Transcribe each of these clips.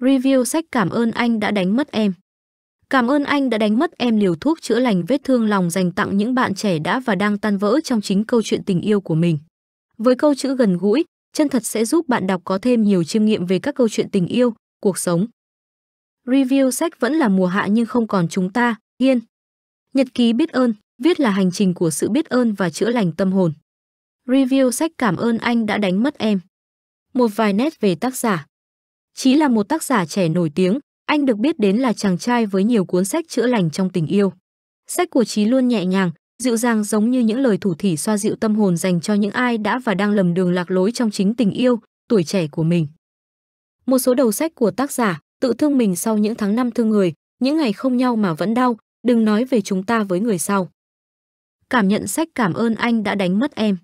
Review sách cảm ơn anh đã đánh mất em. Cảm ơn anh đã đánh mất em liều thuốc chữa lành vết thương lòng dành tặng những bạn trẻ đã và đang tan vỡ trong chính câu chuyện tình yêu của mình. Với câu chữ gần gũi, chân thật sẽ giúp bạn đọc có thêm nhiều chiêm nghiệm về các câu chuyện tình yêu, cuộc sống. Review sách vẫn là mùa hạ nhưng không còn chúng ta, Hiên. Nhật ký biết ơn, viết là hành trình của sự biết ơn và chữa lành tâm hồn. Review sách cảm ơn anh đã đánh mất em. Một vài nét về tác giả. Chí là một tác giả trẻ nổi tiếng, anh được biết đến là chàng trai với nhiều cuốn sách chữa lành trong tình yêu. Sách của Chí luôn nhẹ nhàng, dịu dàng giống như những lời thủ thỉ xoa dịu tâm hồn dành cho những ai đã và đang lầm đường lạc lối trong chính tình yêu, tuổi trẻ của mình. Một số đầu sách của tác giả tự thương mình sau những tháng năm thương người, những ngày không nhau mà vẫn đau, đừng nói về chúng ta với người sau. Cảm nhận sách cảm ơn anh đã đánh mất em.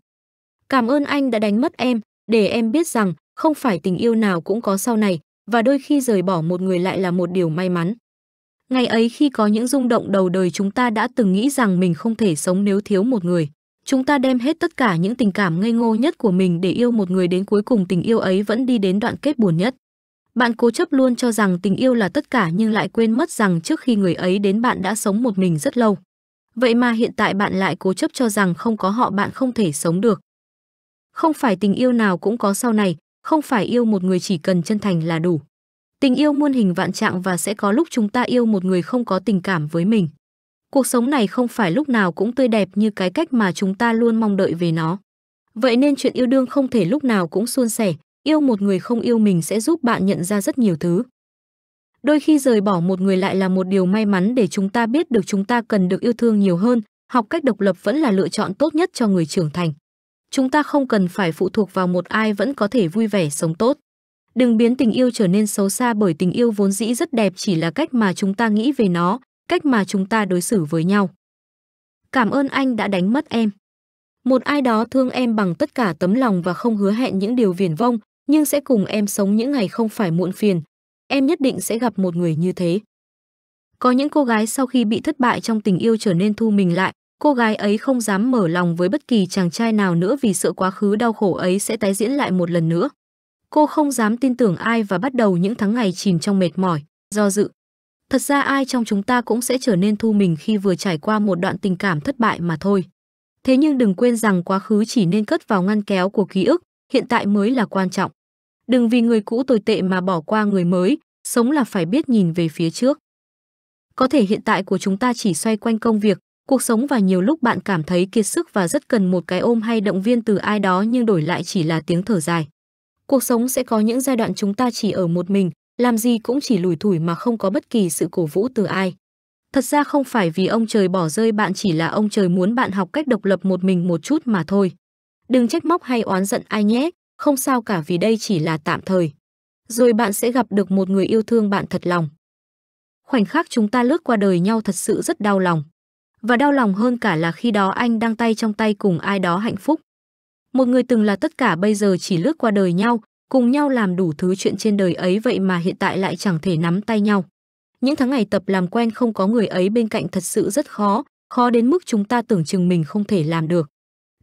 Cảm ơn anh đã đánh mất em, để em biết rằng không phải tình yêu nào cũng có sau này và đôi khi rời bỏ một người lại là một điều may mắn. Ngày ấy khi có những rung động đầu đời chúng ta đã từng nghĩ rằng mình không thể sống nếu thiếu một người. Chúng ta đem hết tất cả những tình cảm ngây ngô nhất của mình để yêu một người đến cuối cùng tình yêu ấy vẫn đi đến đoạn kết buồn nhất. Bạn cố chấp luôn cho rằng tình yêu là tất cả nhưng lại quên mất rằng trước khi người ấy đến bạn đã sống một mình rất lâu. Vậy mà hiện tại bạn lại cố chấp cho rằng không có họ bạn không thể sống được. Không phải tình yêu nào cũng có sau này không phải yêu một người chỉ cần chân thành là đủ. Tình yêu muôn hình vạn trạng và sẽ có lúc chúng ta yêu một người không có tình cảm với mình. Cuộc sống này không phải lúc nào cũng tươi đẹp như cái cách mà chúng ta luôn mong đợi về nó. Vậy nên chuyện yêu đương không thể lúc nào cũng suôn sẻ, yêu một người không yêu mình sẽ giúp bạn nhận ra rất nhiều thứ. Đôi khi rời bỏ một người lại là một điều may mắn để chúng ta biết được chúng ta cần được yêu thương nhiều hơn, học cách độc lập vẫn là lựa chọn tốt nhất cho người trưởng thành chúng ta không cần phải phụ thuộc vào một ai vẫn có thể vui vẻ sống tốt đừng biến tình yêu trở nên xấu xa bởi tình yêu vốn dĩ rất đẹp chỉ là cách mà chúng ta nghĩ về nó cách mà chúng ta đối xử với nhau cảm ơn anh đã đánh mất em một ai đó thương em bằng tất cả tấm lòng và không hứa hẹn những điều viển vông nhưng sẽ cùng em sống những ngày không phải muộn phiền em nhất định sẽ gặp một người như thế có những cô gái sau khi bị thất bại trong tình yêu trở nên thu mình lại cô gái ấy không dám mở lòng với bất kỳ chàng trai nào nữa vì sợ quá khứ đau khổ ấy sẽ tái diễn lại một lần nữa. Cô không dám tin tưởng ai và bắt đầu những tháng ngày chìm trong mệt mỏi, do dự. Thật ra ai trong chúng ta cũng sẽ trở nên thu mình khi vừa trải qua một đoạn tình cảm thất bại mà thôi. Thế nhưng đừng quên rằng quá khứ chỉ nên cất vào ngăn kéo của ký ức, hiện tại mới là quan trọng. Đừng vì người cũ tồi tệ mà bỏ qua người mới, sống là phải biết nhìn về phía trước. Có thể hiện tại của chúng ta chỉ xoay quanh công việc, cuộc sống và nhiều lúc bạn cảm thấy kiệt sức và rất cần một cái ôm hay động viên từ ai đó nhưng đổi lại chỉ là tiếng thở dài. Cuộc sống sẽ có những giai đoạn chúng ta chỉ ở một mình, làm gì cũng chỉ lủi thủi mà không có bất kỳ sự cổ vũ từ ai. Thật ra không phải vì ông trời bỏ rơi bạn chỉ là ông trời muốn bạn học cách độc lập một mình một chút mà thôi. Đừng trách móc hay oán giận ai nhé, không sao cả vì đây chỉ là tạm thời. Rồi bạn sẽ gặp được một người yêu thương bạn thật lòng. Khoảnh khắc chúng ta lướt qua đời nhau thật sự rất đau lòng. Và đau lòng hơn cả là khi đó anh đang tay trong tay cùng ai đó hạnh phúc. Một người từng là tất cả bây giờ chỉ lướt qua đời nhau, cùng nhau làm đủ thứ chuyện trên đời ấy vậy mà hiện tại lại chẳng thể nắm tay nhau. Những tháng ngày tập làm quen không có người ấy bên cạnh thật sự rất khó, khó đến mức chúng ta tưởng chừng mình không thể làm được.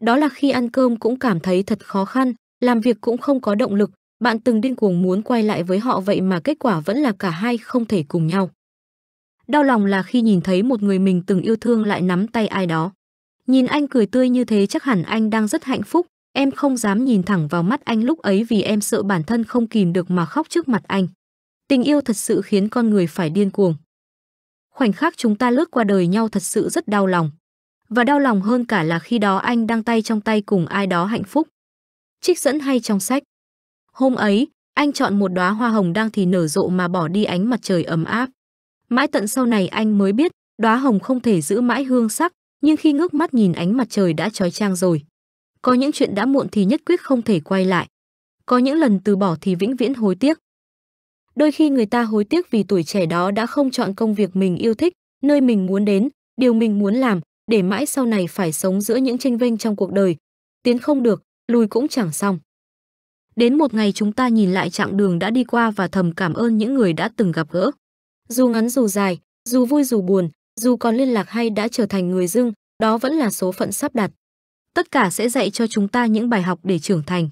Đó là khi ăn cơm cũng cảm thấy thật khó khăn, làm việc cũng không có động lực, bạn từng điên cuồng muốn quay lại với họ vậy mà kết quả vẫn là cả hai không thể cùng nhau. Đau lòng là khi nhìn thấy một người mình từng yêu thương lại nắm tay ai đó. Nhìn anh cười tươi như thế chắc hẳn anh đang rất hạnh phúc, em không dám nhìn thẳng vào mắt anh lúc ấy vì em sợ bản thân không kìm được mà khóc trước mặt anh. Tình yêu thật sự khiến con người phải điên cuồng. Khoảnh khắc chúng ta lướt qua đời nhau thật sự rất đau lòng. Và đau lòng hơn cả là khi đó anh đang tay trong tay cùng ai đó hạnh phúc. Trích dẫn hay trong sách. Hôm ấy, anh chọn một đóa hoa hồng đang thì nở rộ mà bỏ đi ánh mặt trời ấm áp mãi tận sau này anh mới biết đóa hồng không thể giữ mãi hương sắc nhưng khi ngước mắt nhìn ánh mặt trời đã trói trang rồi có những chuyện đã muộn thì nhất quyết không thể quay lại có những lần từ bỏ thì vĩnh viễn hối tiếc đôi khi người ta hối tiếc vì tuổi trẻ đó đã không chọn công việc mình yêu thích nơi mình muốn đến điều mình muốn làm để mãi sau này phải sống giữa những tranh vinh trong cuộc đời tiến không được lùi cũng chẳng xong đến một ngày chúng ta nhìn lại chặng đường đã đi qua và thầm cảm ơn những người đã từng gặp gỡ dù ngắn dù dài, dù vui dù buồn, dù còn liên lạc hay đã trở thành người dưng, đó vẫn là số phận sắp đặt. Tất cả sẽ dạy cho chúng ta những bài học để trưởng thành.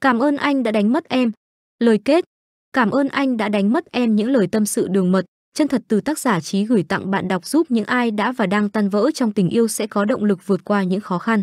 Cảm ơn anh đã đánh mất em. Lời kết. Cảm ơn anh đã đánh mất em những lời tâm sự đường mật, chân thật từ tác giả trí gửi tặng bạn đọc giúp những ai đã và đang tan vỡ trong tình yêu sẽ có động lực vượt qua những khó khăn.